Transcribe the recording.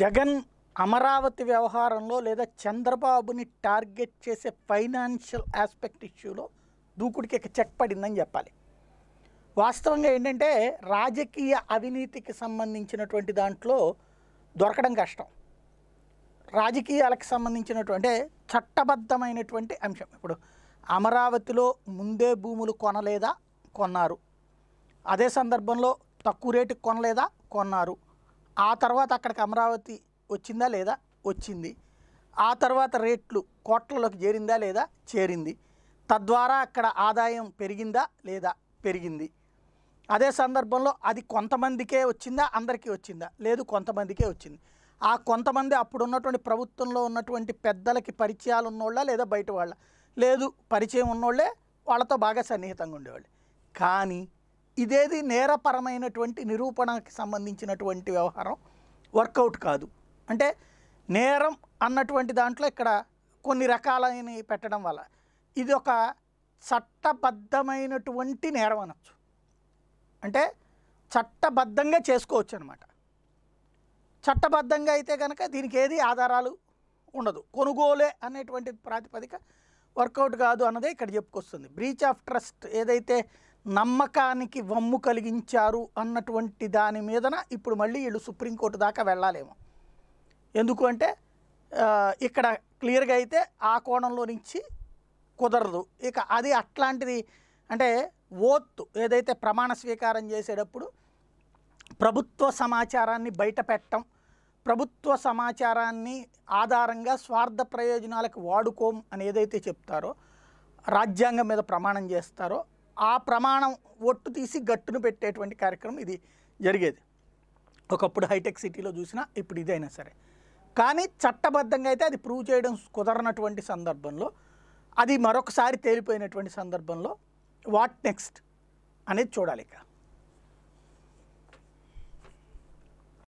జగన్ అమరావతి వ్యవహారంలో లేదా చంద్రబాబుని టార్గెట్ చేసే ఫైనాన్షియల్ ఆస్పెక్ట్ ఇష్యూలో దూకుడికి చెక్ పడిందని చెప్పాలి వాస్తవంగా ఏంటంటే రాజకీయ అవినీతికి సంబంధించినటువంటి దాంట్లో దొరకడం కష్టం రాజకీయాలకు సంబంధించినటువంటి చట్టబద్ధమైనటువంటి అంశం ఇప్పుడు అమరావతిలో ముందే భూములు కొనలేదా కొన్నారు అదే సందర్భంలో తక్కువ రేటు కొనలేదా కొన్నారు ఆ తర్వాత అక్కడికి అమరావతి వచ్చిందా లేదా వచ్చింది ఆ తర్వాత రేట్లు కోట్లలోకి చేరిందా లేదా చేరింది తద్వారా అక్కడ ఆదాయం పెరిగిందా లేదా పెరిగింది అదే సందర్భంలో అది కొంతమందికే వచ్చిందా అందరికీ వచ్చిందా లేదు కొంతమందికే వచ్చింది ఆ కొంతమంది అప్పుడు ఉన్నటువంటి ప్రభుత్వంలో ఉన్నటువంటి పెద్దలకి పరిచయాలు ఉన్నోళ్ళ లేదా బయట వాళ్ళ లేదు పరిచయం ఉన్నోళ్ళే వాళ్ళతో బాగా సన్నిహితంగా ఉండేవాళ్ళు కానీ ఇదేది నేరపరమైనటువంటి నిరూపణకి సంబంధించినటువంటి వ్యవహారం వర్కౌట్ కాదు అంటే నేరం అన్నటువంటి దాంట్లో ఇక్కడ కొన్ని రకాలైన పెట్టడం వల్ల ఇది ఒక చట్టబద్ధమైనటువంటి నేరం అనొచ్చు అంటే చట్టబద్ధంగా చేసుకోవచ్చు అనమాట చట్టబద్ధంగా అయితే కనుక దీనికి ఏది ఆధారాలు ఉండదు కొనుగోలే అనేటువంటి ప్రాతిపదిక వర్కౌట్ కాదు అన్నదే ఇక్కడ చెప్పుకొస్తుంది బ్రీచ్ ఆఫ్ ట్రస్ట్ ఏదైతే నమ్మకానికి వమ్ము కలిగించారు అన్నటువంటి దాని మీదన ఇప్పుడు మళ్ళీ వీళ్ళు సుప్రీంకోర్టు దాకా వెళ్ళాలేమో ఎందుకు అంటే ఇక్కడ క్లియర్గా అయితే ఆ కోణంలో నుంచి కుదరదు ఇక అది అట్లాంటిది అంటే ఓత్తు ఏదైతే ప్రమాణ స్వీకారం చేసేటప్పుడు ప్రభుత్వ సమాచారాన్ని బయట పెట్టడం ప్రభుత్వ సమాచారాన్ని ఆధారంగా స్వార్థ ప్రయోజనాలకు వాడుకోం అని ఏదైతే చెప్తారో రాజ్యాంగం మీద ప్రమాణం చేస్తారో ఆ ప్రమాణం ఒట్టు తీసి గట్టును పెట్టేటువంటి కార్యక్రమం ఇది జరిగేది ఒకప్పుడు హైటెక్ సిటీలో చూసినా ఇప్పుడు ఇదైనా సరే కానీ చట్టబద్ధంగా అయితే అది ప్రూవ్ చేయడం కుదరనటువంటి సందర్భంలో అది మరొకసారి తేలిపోయినటువంటి సందర్భంలో వాట్ నెక్స్ట్ అనేది చూడాలి ఇక